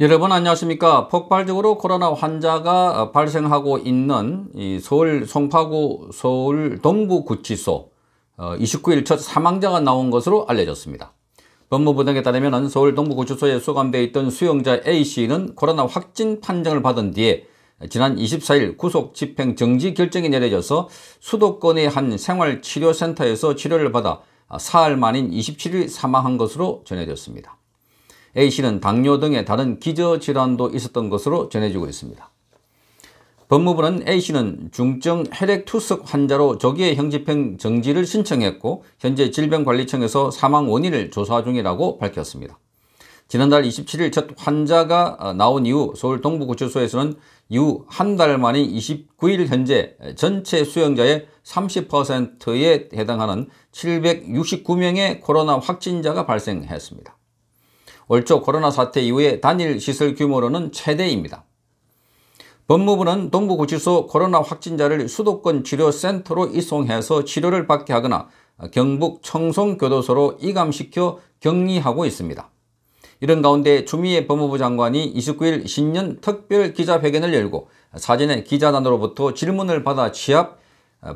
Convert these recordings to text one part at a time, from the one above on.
여러분 안녕하십니까 폭발적으로 코로나 환자가 발생하고 있는 이 서울 송파구 서울 동부구치소 29일 어, 첫 사망자가 나온 것으로 알려졌습니다. 법무부 등에 따르면 서울 동부구치소에 수감돼 있던 수용자 A씨는 코로나 확진 판정을 받은 뒤에 지난 24일 구속 집행 정지 결정이 내려져서 수도권의 한 생활치료센터에서 치료를 받아 사흘 만인 27일 사망한 것으로 전해졌습니다. A씨는 당뇨 등의 다른 기저질환도 있었던 것으로 전해지고 있습니다. 법무부는 A씨는 중증 혈액투석 환자로 조기에 형집행 정지를 신청했고 현재 질병관리청에서 사망 원인을 조사 중이라고 밝혔습니다. 지난달 27일 첫 환자가 나온 이후 서울 동부구치소에서는 이후 한 달 만인 29일 현재 전체 수용자의 30%에 해당하는 769명의 코로나 확진자가 발생했습니다. 월초 코로나 사태 이후에 단일 시설 규모로는 최대입니다. 법무부는 동부구치소 코로나 확진자를 수도권 치료센터로 이송해서 치료를 받게 하거나 경북 청송교도소로 이감시켜 격리하고 있습니다. 이런 가운데 주미애 법무부 장관이 29일 신년 특별 기자회견을 열고 사전에 기자단으로부터 질문을 받아 취합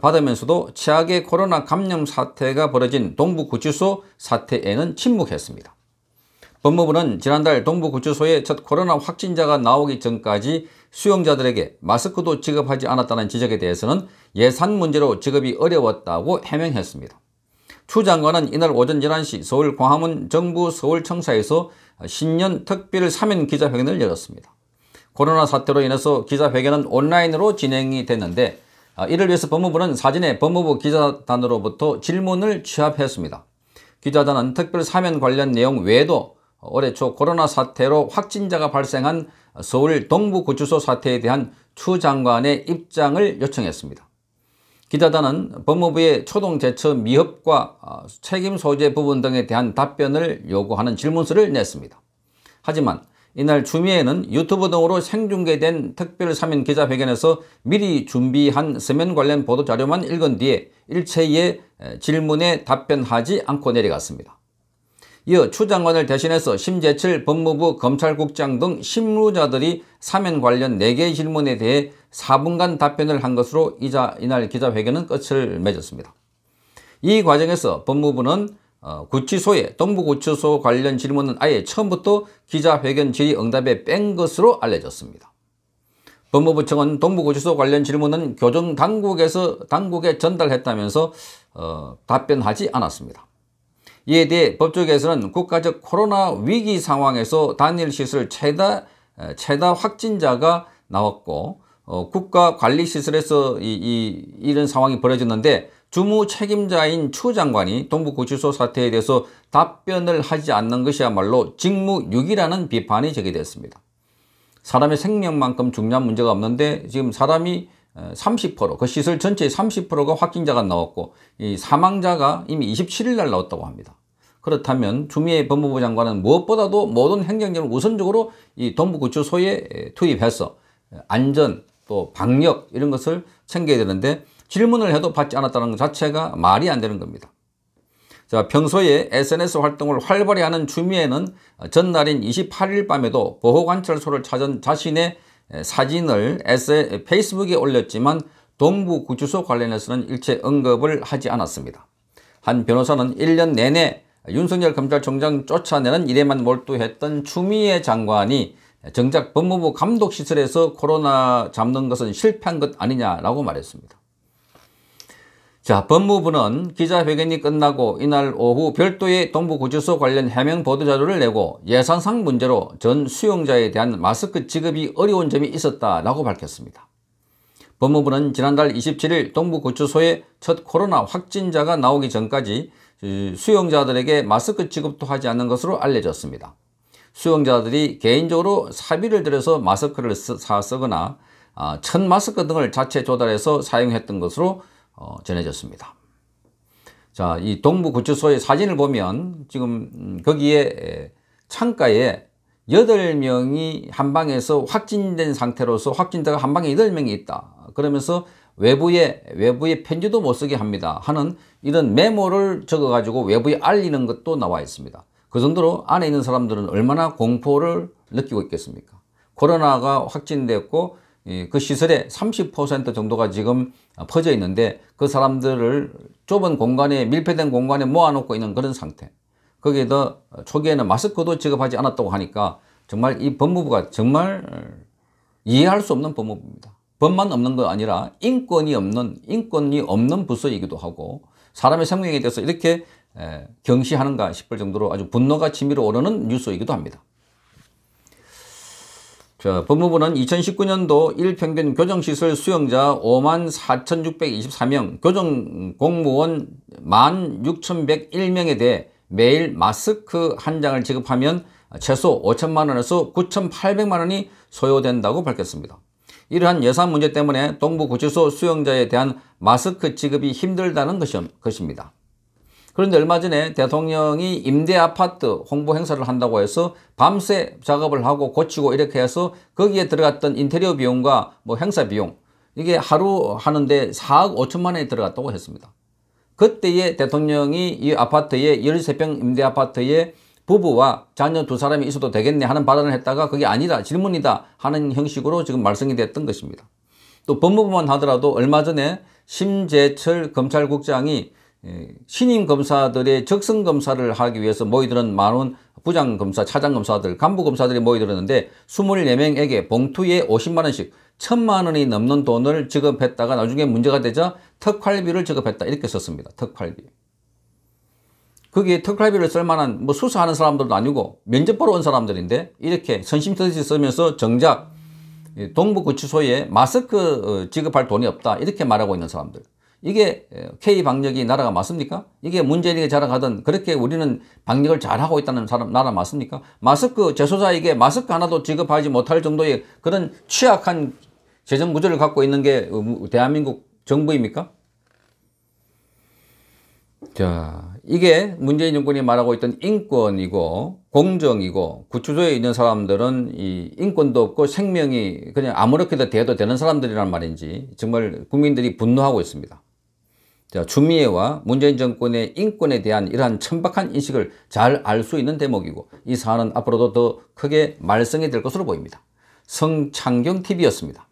받으면서도 최악의 코로나 감염 사태가 벌어진 동부구치소 사태에는 침묵했습니다. 법무부는 지난달 동부구치소에 첫 코로나 확진자가 나오기 전까지 수용자들에게 마스크도 지급하지 않았다는 지적에 대해서는 예산 문제로 지급이 어려웠다고 해명했습니다. 추 장관은 이날 오전 11시 서울 광화문 정부 서울청사에서 신년 특별 사면 기자회견을 열었습니다. 코로나 사태로 인해서 기자회견은 온라인으로 진행이 됐는데 아, 이를 위해서 법무부는 사진에 법무부 기자단으로부터 질문을 취합했습니다. 기자단은 특별 사면 관련 내용 외에도 올해 초 코로나 사태로 확진자가 발생한 서울 동부구치소 사태에 대한 추 장관의 입장을 요청했습니다. 기자단은 법무부의 초동제처 미흡과 어, 책임 소재 부분 등에 대한 답변을 요구하는 질문서를 냈습니다. 하지만 이날 주미에는 유튜브 등으로 생중계된 특별 사면 기자회견에서 미리 준비한 서면 관련 보도자료만 읽은 뒤에 일체의 질문에 답변하지 않고 내려갔습니다. 이어 추 장관을 대신해서 심재철 법무부 검찰국장 등 실무자들이 사면 관련 4개의 질문에 대해 4분간 답변을 한 것으로 이자, 이날 기자회견은 끝을 맺었습니다. 이 과정에서 법무부는 어, 구치소에 동부구치소 관련 질문은 아예 처음부터 기자회견 질의응답에 뺀 것으로 알려졌습니다. 법무부 청은 동부구치소 관련 질문은 교정당국에서 당국에 전달했다면서 어, 답변하지 않았습니다. 이에 대해 법조계에서는 국가적 코로나 위기 상황에서 단일 시설 최다 최다 확진자가 나왔고 어, 국가 관리 시설에서 이, 이, 이런 상황이 벌어졌는데 주무 책임자인 추 장관이 동부고치소 사태에 대해서 답변을 하지 않는 것이야말로 직무유기라는 비판이 제기됐습니다. 사람의 생명만큼 중요한 문제가 없는데 지금 사람이 30%그 어, 시설 전체의 30%가 확진자가 나왔고 이 사망자가 이미 27일 날 나왔다고 합니다. 그렇다면 주미애 법무부 장관은 무엇보다도 모든 행정력을 우선적으로 이 동부구치소에 투입해서 안전 또 방역 이런 것을 챙겨야 되는데 질문을 해도 받지 않았다는 것 자체가 말이 안 되는 겁니다. 자, 평소에 SNS 활동을 활발히 하는 주미애는 전날인 28일 밤에도 보호관찰소를 찾은 자신의 사진을 페이스북에 올렸지만 동부구치소 관련해서는 일체 언급을 하지 않았습니다. 한 변호사는 1년 내내 윤석열 검찰총장 쫓아내는 일에만 몰두했던 추미애 장관이 정작 법무부 감독시설에서 코로나 잡는 것은 실패한 것 아니냐라고 말했습니다. 자, 법무부는 기자회견이 끝나고 이날 오후 별도의 동부구치소 관련 해명 보도자료를 내고 예산상 문제로 전 수용자에 대한 마스크 지급이 어려운 점이 있었다라고 밝혔습니다. 법무부는 지난달 27일 동부구치소에 첫 코로나 확진자가 나오기 전까지 수용자들에게 마스크 지급도 하지 않는 것으로 알려졌습니다. 수용자들이 개인적으로 사비를 들여서 마스크를 사 쓰거나 아, 천 마스크 등을 자체 조달해서 사용했던 것으로 어, 전해졌습니다. 자, 이 동부구치소의 사진을 보면 지금 음, 거기에 창가에 8명이 한 방에서 확진된 상태로서 확진자가 한 방에 8명이 있다. 그러면서 외부에 외부에 편지도 못 쓰게 합니다. 하는 이런 메모를 적어 가지고 외부에 알리는 것도 나와 있습니다. 그 정도로 안에 있는 사람들은 얼마나 공포를 느끼고 있겠습니까? 코로나가 확진됐고 예, 그 시설의 30% 정도가 지금 퍼져 있는데 그 사람들을 좁은 공간에 밀폐된 공간에 모아놓고 있는 그런 상태 거기에다 초기에는 마스크도 지급하지 않았다고 하니까 정말 이 법무부가 정말 이해할 수 없는 법무부입니다 법만 없는 거 아니라 인권이 없는 인권이 없는 부서이기도 하고 사람의 생명에 대해서 이렇게 경시하는가 싶을 정도로 아주 분노가 치밀어 오르는 뉴스이기도 합니다 자, 법무부는 2019년도 일평균 교정시설 수용자 5만 4,624명, 교정 공무원 1만 6,101명에 대해 매일 마스크 한 장을 지급하면 최소 5천만 원에서 9,800만 원이 소요된다고 밝혔습니다. 이러한 예산 문제 때문에 동부구치소 수용자에 대한 마스크 지급이 힘들다는 것입니다. 그런데 얼마 전에 대통령이 임대 아파트 홍보 행사를 한다고 해서 밤새 작업을 하고 고치고 이렇게 해서 거기에 들어갔던 인테리어 비용과 뭐 행사 비용 이게 하루 하는데 4억 5천만 원에 들어갔다고 했습니다. 그때에 대통령이 이 아파트에 13평 임대 아파트에 부부와 자녀 두 사람이 있어도 되겠네 하는 발언을 했다가 그게 아니다 질문이다 하는 형식으로 지금 말썽이 됐던 것입니다. 또 법무부만 하더라도 얼마 전에 심재철 검찰국장이 예, 신임 검사들의 적성 검사를 하기 위해서 모이들은 많은 부장검사, 차장검사들, 간부검사들이 모이들었는데 24명에게 봉투에 50만원씩 1 0 0 0만원이 넘는 돈을 지급했다가 나중에 문제가 되자 특활비를 지급했다 이렇게 썼습니다. 특활비. 거기에 특활비를 쓸만한 뭐 수사하는 사람들도 아니고 면접 보러 온 사람들인데 이렇게 선심터지 쓰면서 정작 동부구치소에 마스크 어, 지급할 돈이 없다 이렇게 말하고 있는 사람들 이게 K 방역이 나라가 맞습니까? 이게 문재인에게 자랑하던 그렇게 우리는 방역을 잘하고 있다는 사람 나라 맞습니까? 마스크 재소자에게 마스크 하나도 지급하지 못할 정도의 그런 취약한 재정 구조를 갖고 있는 게 어, 대한민국 정부입니까? 자, 이게 문재인 정권이 말하고 있던 인권이고 공정이고 구치소에 있는 사람들은 이 인권도 없고 생명이 그냥 아무렇게나 대도 되는 사람들이란 말인지 정말 국민들이 분노하고 있습니다. 자, 주미애와 문재인 정권의 인권에 대한 이러한 천박한 인식을 잘 알 수 있는 대목이고 이 사안은 앞으로도 더 크게 말썽이 될 것으로 보입니다. 성창경TV였습니다.